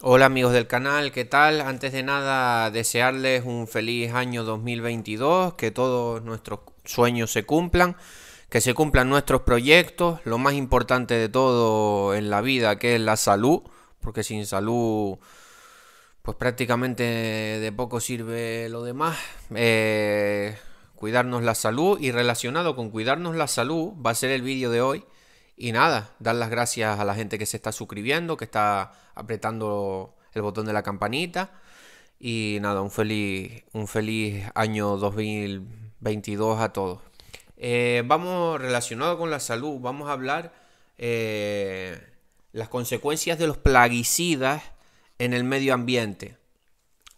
Hola amigos del canal, ¿qué tal? Antes de nada, desearles un feliz año 2022, que todos nuestros sueños se cumplan, que se cumplan nuestros proyectos, lo más importante de todo en la vida, que es la salud, porque sin salud, pues prácticamente de poco sirve lo demás. Eh, cuidarnos la salud y relacionado con cuidarnos la salud va a ser el vídeo de hoy y nada, dar las gracias a la gente que se está suscribiendo, que está apretando el botón de la campanita. Y nada, un feliz, un feliz año 2022 a todos. Eh, vamos, relacionado con la salud, vamos a hablar eh, las consecuencias de los plaguicidas en el medio ambiente.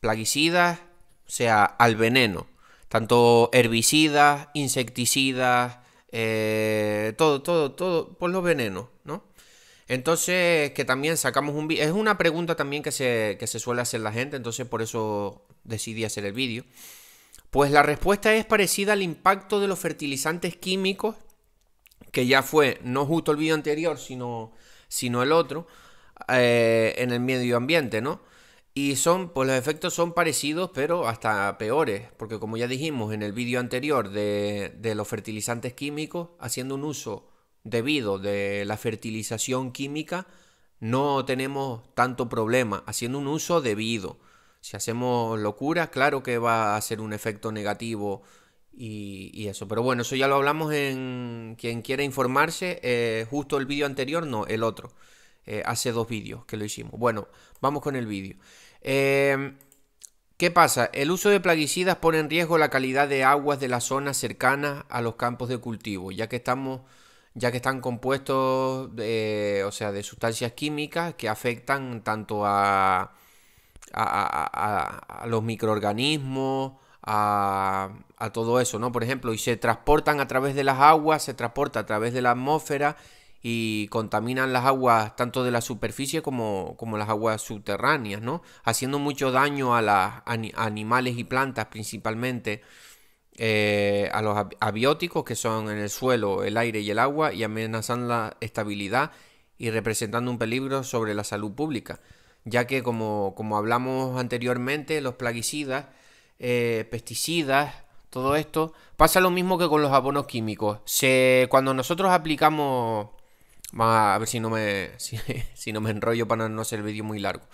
Plaguicidas, o sea, al veneno. Tanto herbicidas, insecticidas, eh, todo, todo, todo, por los venenos, ¿no? Entonces, que también sacamos un vídeo. Es una pregunta también que se, se suele hacer la gente, entonces por eso decidí hacer el vídeo. Pues la respuesta es parecida al impacto de los fertilizantes químicos, que ya fue no justo el vídeo anterior, sino, sino el otro, eh, en el medio ambiente, ¿no? Y son, pues los efectos son parecidos, pero hasta peores, porque como ya dijimos en el vídeo anterior de, los fertilizantes químicos, haciendo un uso debido de la fertilización química, no tenemos tanto problema. Haciendo un uso debido, si hacemos locura, claro que va a ser un efecto negativo y, eso. Pero bueno, eso ya lo hablamos en quien quiera informarse, eh, justo el vídeo anterior, no, el otro. Eh, hace dos vídeos que lo hicimos. Bueno, vamos con el vídeo. Em, ¿Qué pasa? El uso de plaguicidas pone en riesgo la calidad de aguas de las zonas cercanas a los campos de cultivo, ya que estamos ya que están compuestos de, o sea, de sustancias químicas que afectan tanto a, a los microorganismos, a, todo eso, ¿no? Por ejemplo, y se transportan a través de las aguas, se transporta a través de la atmósfera y contaminan las aguas tanto de la superficie como, como las aguas subterráneas, ¿no? Haciendo mucho daño a los animales y plantas principalmente. Eh, a los abióticos que son en el suelo, el aire y el agua y amenazan la estabilidad y representando un peligro sobre la salud pública, ya que como, como hablamos anteriormente, los plaguicidas, eh, pesticidas, todo esto, pasa lo mismo que con los abonos químicos. cuando nosotros aplicamos a ver si no me, si, no me enrollo para no hacer el vídeo muy largo.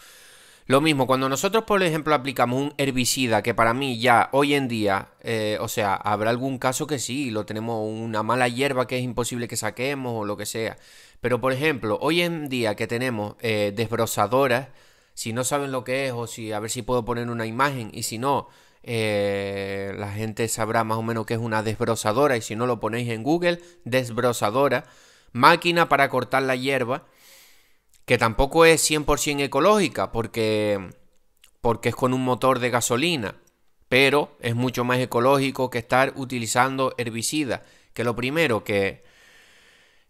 Lo mismo, cuando nosotros, por ejemplo, aplicamos un herbicida, que para mí ya hoy en día, eh, o sea, habrá algún caso que sí, lo tenemos una mala hierba que es imposible que saquemos o lo que sea. Pero, por ejemplo, hoy en día que tenemos eh, desbrozadoras, si no saben lo que es o si a ver si puedo poner una imagen y si no, eh, la gente sabrá más o menos qué es una desbrozadora y si no lo ponéis en Google, desbrozadora máquina para cortar la hierba, que tampoco es 100% ecológica porque, porque es con un motor de gasolina, pero es mucho más ecológico que estar utilizando herbicida, que lo primero que...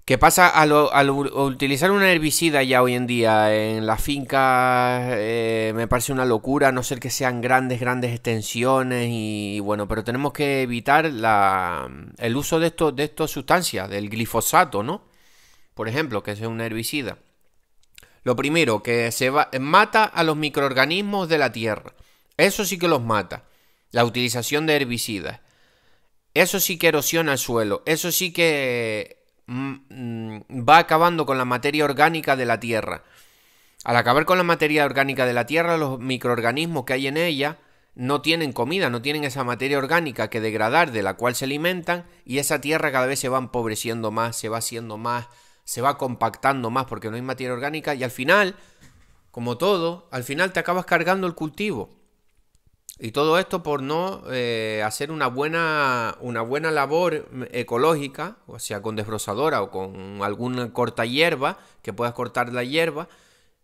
que pasa al, utilizar una herbicida ya hoy en día en las fincas? Eh, me parece una locura, a no ser que sean grandes, grandes extensiones y, bueno, pero tenemos que evitar el uso de, de estas sustancias, del glifosato, ¿no? por ejemplo, que es un herbicida, lo primero, que se va, mata a los microorganismos de la tierra. Eso sí que los mata. La utilización de herbicidas. Eso sí que erosiona el suelo. Eso sí que mm, mm, va acabando con la materia orgánica de la tierra. Al acabar con la materia orgánica de la tierra, los microorganismos que hay en ella no tienen comida, no tienen esa materia orgánica que degradar de la cual se alimentan y esa tierra cada vez se va empobreciendo más, se va haciendo más se va compactando más porque no hay materia orgánica y al final, como todo, al final te acabas cargando el cultivo. Y todo esto por no eh, hacer una buena, una buena labor ecológica, o sea, con desbrozadora o con alguna corta hierba, que puedas cortar la hierba,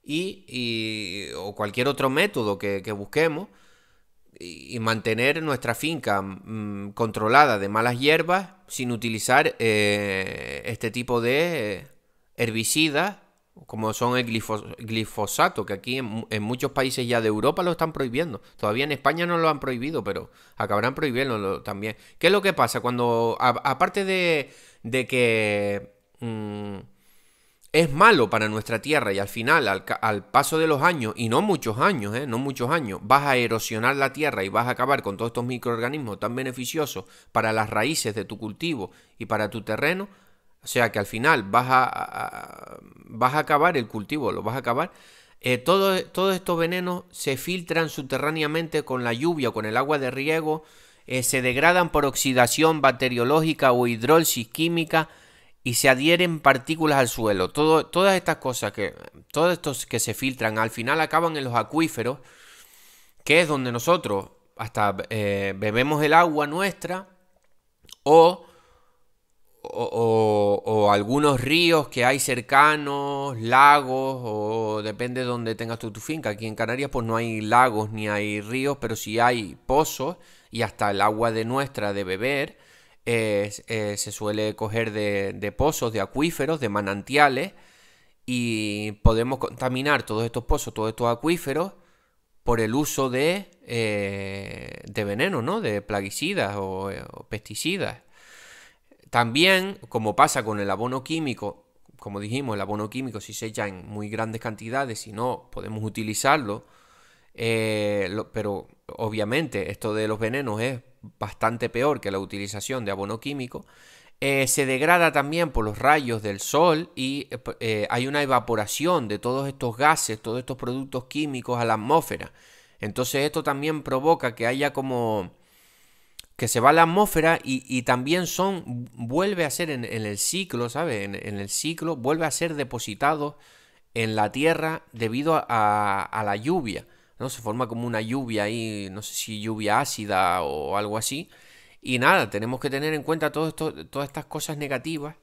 y, o cualquier otro método que, que busquemos y mantener nuestra finca mm, controlada de malas hierbas sin utilizar eh, este tipo de eh, herbicidas como son el glifosato, que aquí en, muchos países ya de Europa lo están prohibiendo. Todavía en España no lo han prohibido, pero acabarán prohibiéndolo también. ¿Qué es lo que pasa? Cuando, aparte de, de que mm, es malo para nuestra tierra y al final, al, paso de los años, y no muchos años, eh, no muchos años, vas a erosionar la tierra y vas a acabar con todos estos microorganismos tan beneficiosos para las raíces de tu cultivo y para tu terreno, o sea que al final vas a, vas a acabar el cultivo, lo vas a acabar. Eh, todos estos venenos se filtran subterráneamente con la lluvia, con el agua de riego, eh, se degradan por oxidación bacteriológica o hidrólisis química, y se adhieren partículas al suelo. todas estas cosas que, todos estos que se filtran al final acaban en los acuíferos, que es donde nosotros hasta eh, bebemos el agua nuestra o, o, o, algunos ríos que hay cercanos, lagos, o depende de donde tengas tu finca. Aquí en Canarias pues no hay lagos ni hay ríos, pero sí hay pozos y hasta el agua de nuestra de beber eh, eh, se suele coger de, pozos, de acuíferos, de manantiales y podemos contaminar todos estos pozos, todos estos acuíferos por el uso de, eh, de veneno, ¿no? De plaguicidas o, pesticidas. También, como pasa con el abono químico, como dijimos, el abono químico si se echa en muy grandes cantidades, si no, podemos utilizarlo. pero obviamente esto de los venenos es bastante peor que la utilización de abono químico. Eh, se degrada también por los rayos del sol y eh, eh, hay una evaporación de todos estos gases, todos estos productos químicos a la atmósfera. Entonces esto también provoca que haya como que se va a la atmósfera y, también son, vuelve a ser en, el ciclo, ¿sabes? En, el ciclo, vuelve a ser depositado en la tierra debido a la lluvia. ¿no? Se forma como una lluvia ahí, no sé si lluvia ácida o algo así. Y nada, tenemos que tener en cuenta todas estas cosas negativas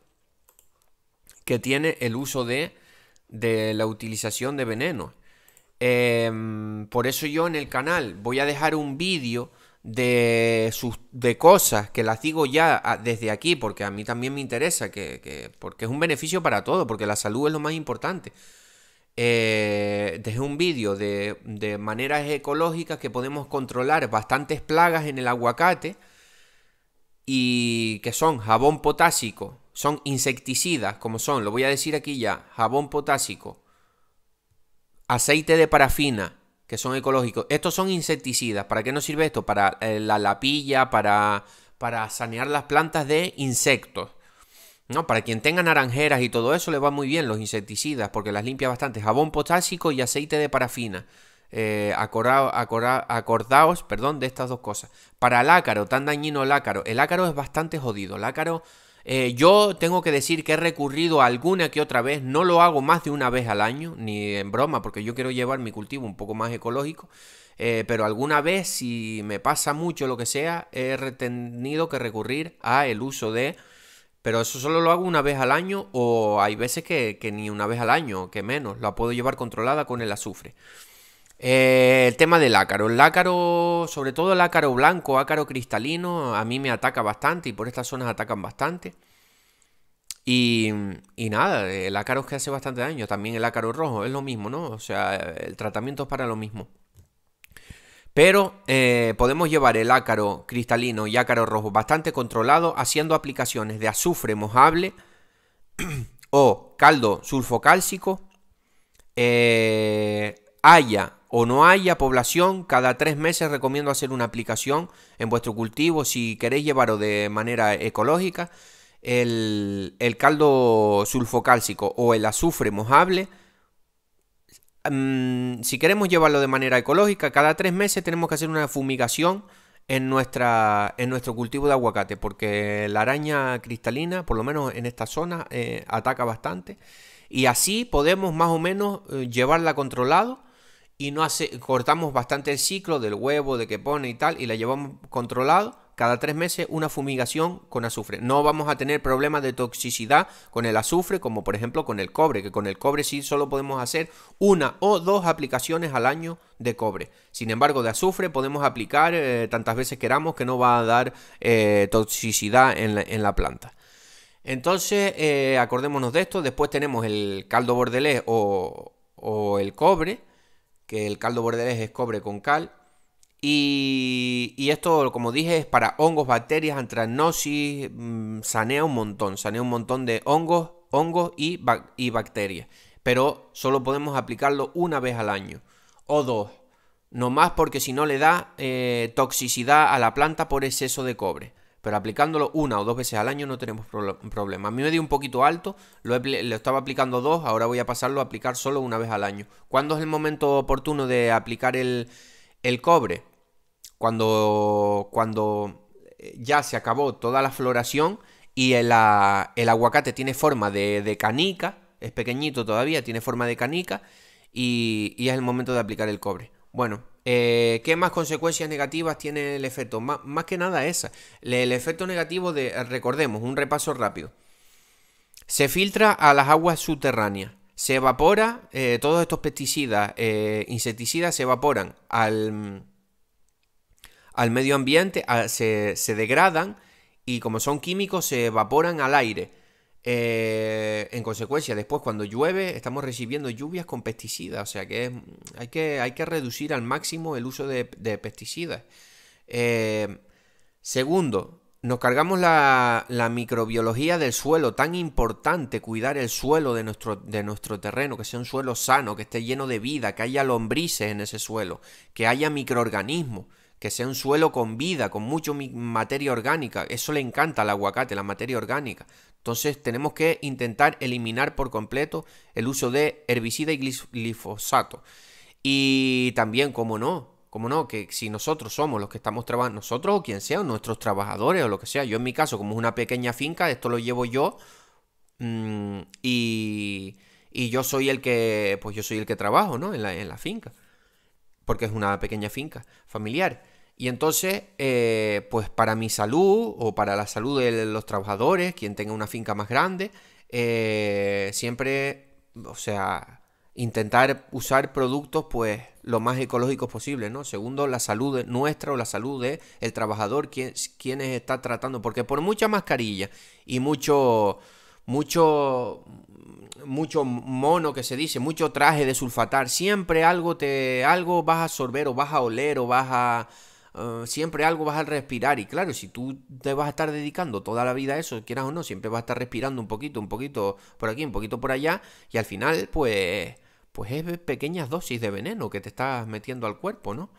que tiene el uso de, la utilización de veneno. Em, por eso yo en el canal voy a dejar un vídeo de, de cosas que las digo ya desde aquí, porque a mí también me interesa, que, porque es un beneficio para todo, porque la salud es lo más importante eh, dejé un vídeo de, de, maneras ecológicas que podemos controlar bastantes plagas en el aguacate y que son jabón potásico, son insecticidas como son, lo voy a decir aquí ya, jabón potásico, aceite de parafina, que son ecológicos. Estos son insecticidas, ¿para qué nos sirve esto? Para eh, la lapilla, para, para sanear las plantas de insectos para quien tenga naranjeras y todo eso le va muy bien los insecticidas porque las limpia bastante. Jabón potásico y aceite de parafina. Eh, acordaos perdón, de estas dos cosas. Para el ácaro, tan dañino el ácaro. El ácaro es bastante jodido. El eh, yo tengo que decir que he recurrido alguna que otra vez. No lo hago más de una vez al año, ni en broma, porque yo quiero llevar mi cultivo un poco más ecológico. Eh, pero alguna vez, si me pasa mucho lo que sea, he tenido que recurrir a el uso de pero eso solo lo hago una vez al año o hay veces que, que ni una vez al año, que menos. La puedo llevar controlada con el azufre. Eh, el tema del ácaro. El ácaro, sobre todo el ácaro blanco, ácaro cristalino, a mí me ataca bastante y por estas zonas atacan bastante. Y, y, nada, el ácaro es que hace bastante daño. También el ácaro rojo, es lo mismo, ¿no? O sea, el tratamiento es para lo mismo. Pero eh, podemos llevar el ácaro cristalino y ácaro rojo bastante controlado haciendo aplicaciones de azufre mojable o caldo sulfocálcico, eh, haya o no haya población, cada tres meses recomiendo hacer una aplicación en vuestro cultivo si queréis llevarlo de manera ecológica. El, el caldo sulfocálcico o el azufre mojable Mm, si queremos llevarlo de manera ecológica, cada tres meses tenemos que hacer una fumigación en, nuestra, en nuestro cultivo de aguacate, porque la araña cristalina, por lo menos en esta zona, eh, ataca bastante. Y así podemos más o menos eh, llevarla controlado y no cortamos bastante el ciclo del huevo, de que pone y tal, y la llevamos controlado cada tres meses una fumigación con azufre. No vamos a tener problemas de toxicidad con el azufre, como por ejemplo con el cobre, que con el cobre sí solo podemos hacer una o dos aplicaciones al año de cobre. Sin embargo, de azufre podemos aplicar eh, tantas veces queramos que no va a dar eh, toxicidad en la, planta. Entonces, eh, acordémonos de esto. Después tenemos el caldo bordelés o, o, el cobre, que el caldo bordelés es cobre con cal. Y, esto, como dije, es para hongos, bacterias, antranosis, mm, sanea un montón, sanea un montón de hongos, hongos y, y, bacterias. Pero solo podemos aplicarlo una vez al año o dos. No más porque si no le da eh, toxicidad a la planta por exceso de cobre. Pero aplicándolo una o dos veces al año no tenemos problema. A mí me dio un poquito alto, lo, lo estaba aplicando dos, ahora voy a pasarlo a aplicar solo una vez al año. ¿Cuándo es el momento oportuno de aplicar el, el cobre? cuando, cuando eh, ya se acabó toda la floración y el, ah, aguacate tiene forma de, canica, es pequeñito todavía, tiene forma de canica y, es el momento de aplicar el cobre. Bueno, eh, ¿qué más consecuencias negativas tiene el efecto? más que nada esa. el efecto negativo de, eh, recordemos, un repaso rápido. Se filtra a las aguas subterráneas se evapora, todos estos pesticidas, insecticidas se evaporan al, al medio ambiente, se, degradan y como son químicos se evaporan al aire. Eh, en consecuencia, después cuando llueve estamos recibiendo lluvias con pesticidas, o sea que, hay, que hay que reducir al máximo el uso de, pesticidas. Eh, segundo, nos cargamos la, microbiología del suelo, tan importante cuidar el suelo de nuestro, de nuestro terreno, que sea un suelo sano, que esté lleno de vida, que haya lombrices en ese suelo, que haya microorganismos que sea un suelo con vida, con mucha materia orgánica. Eso le encanta al aguacate, la materia orgánica. Entonces tenemos que intentar eliminar por completo el uso de herbicida y glifosato. Y también, cómo no, cómo no, que si nosotros somos los que estamos trabajando, nosotros o quien sea, nuestros trabajadores o lo que sea, yo en mi caso, como es una pequeña finca, esto lo llevo yo mm, y, yo soy el que, pues yo soy el que trabajo, ¿no? en la finca, porque es una pequeña finca familiar. Y entonces, eh, pues para mi salud o para la salud de los trabajadores, quien tenga una finca más grande, eh, siempre, o sea, intentar usar productos pues lo más ecológicos posible, ¿no? Segundo, la salud nuestra o la salud del trabajador, quien, quienes está tratando, porque por mucha mascarilla y mucho, mucho, mucho mono que se dice, mucho traje de sulfatar, siempre algo te, algo vas a absorber o vas a oler o vas a eh, siempre algo vas a respirar. Y claro, si tú te vas a estar dedicando toda la vida a eso, quieras o no, siempre vas a estar respirando un poquito, un poquito por aquí, un poquito por allá. Y al final, pues, pues es pequeñas dosis de veneno que te estás metiendo al cuerpo, ¿no?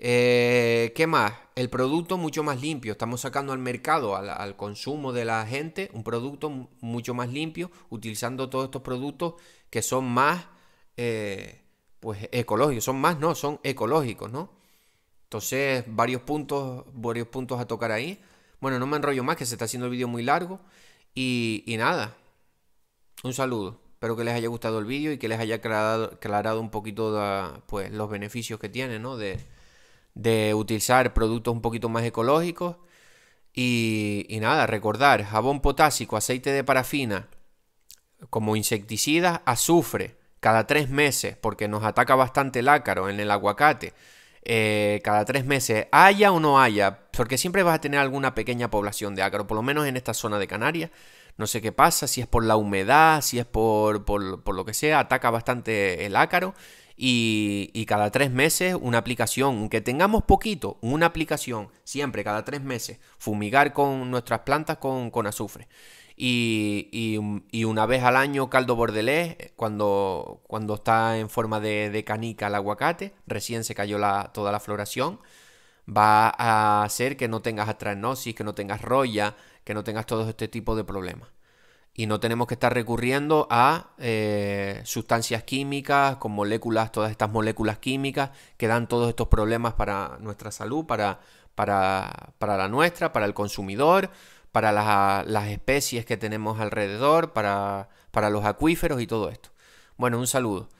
Eh, ¿Qué más? El producto mucho más limpio. Estamos sacando al mercado, al, consumo de la gente, un producto mucho más limpio, utilizando todos estos productos que son más, eh, pues, ecológicos. Son más, no, son ecológicos, ¿no? Entonces, varios puntos, varios puntos a tocar ahí. Bueno, no me enrollo más, que se está haciendo el vídeo muy largo. Y, nada, un saludo. Espero que les haya gustado el vídeo y que les haya aclarado, un poquito pues, los beneficios que tiene ¿no? de, de utilizar productos un poquito más ecológicos. Y, y, nada, recordar, jabón potásico, aceite de parafina como insecticida, azufre cada tres meses porque nos ataca bastante el ácaro en el aguacate. Eh, cada tres meses, haya o no haya, porque siempre vas a tener alguna pequeña población de ácaro, por lo menos en esta zona de Canarias. No sé qué pasa, si es por la humedad, si es por, por, por lo que sea, ataca bastante el ácaro. Y, y, cada tres meses una aplicación, aunque tengamos poquito, una aplicación, siempre, cada tres meses, fumigar con nuestras plantas con, con azufre y, una vez al año caldo bordelés, eh, cuando, cuando está en forma de, canica el aguacate, recién se cayó toda la floración, va a hacer que no tengas atranosis, que no tengas roya, que no tengas todo este tipo de problemas. Y no tenemos que estar recurriendo a eh, sustancias químicas, con moléculas, todas estas moléculas químicas que dan todos estos problemas para nuestra salud, para, para, para la nuestra, para el consumidor, para las especies que tenemos alrededor, para los acuíferos y todo esto. Bueno, un saludo.